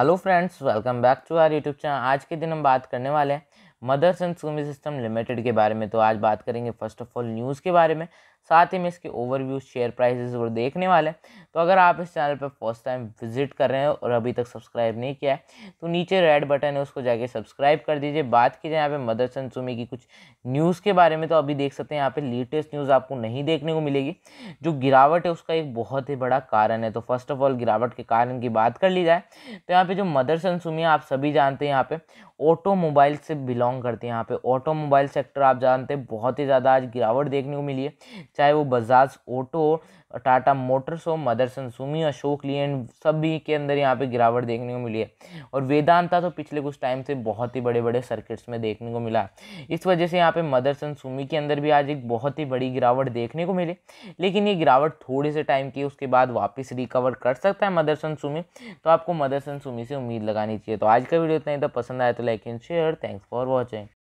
hello friends welcome back to our YouTube channel आज के दिन हम बात करने वाले हैं Motherson Sumi system limited के बारे में तो आज बात करेंगे फर्स्ट ऑफ ऑल न्यूज़ के बारे में साथ ही में इसके ओवरव्यू शेयर प्राइसेस और देखने वाले हैं तो अगर आप इस चैनल पर फर्स्ट टाइम विजिट कर रहे हैं और अभी तक सब्सक्राइब नहीं किया है तो नीचे रेड बटन है उसको जाके सब्सक्राइब कर दीजिए बात की जाए यहाँ पे मदर्स एंड सुमी की कुछ न्यूज़ के बारे में तो अभी देख सकते हैं यहाँ पे लेटेस्ट न्यूज़ आपको नहीं देखने को मिलेगी जो गिरावट है उसका एक बहुत ही बड़ा कारण है तो फर्स्ट ऑफ ऑल गिरावट के कारण की बात कर ली जाए तो यहाँ पर जो मदर्स एंड सुमी आप सभी जानते हैं यहाँ पर ऑटोमोबाइल से बिलोंग बिलोंग करते हैं यहाँ पे ऑटोमोबाइल सेक्टर आप जानते हैं बहुत ही ज़्यादा आज गिरावट देखने को मिली है चाहे वो बजाज ऑटो टाटा मोटर्स हो मदरसन सुमी अशोक लियन सभी के अंदर यहाँ पे गिरावट देखने को मिली है और वेदांता तो पिछले कुछ टाइम से बहुत ही बड़े बड़े सर्किट्स में देखने को मिला इस वजह से यहाँ पे मदरसन सुमी के अंदर भी आज एक बहुत ही बड़ी गिरावट देखने को मिली लेकिन ये गिरावट थोड़े से टाइम की उसके बाद वापस रिकवर कर सकता है मदरसन सुमी तो आपको मदरसन सुमी से उम्मीद लगानी चाहिए तो आज का वीडियो इतना ही तो पसंद आया तो like and share thanks for watching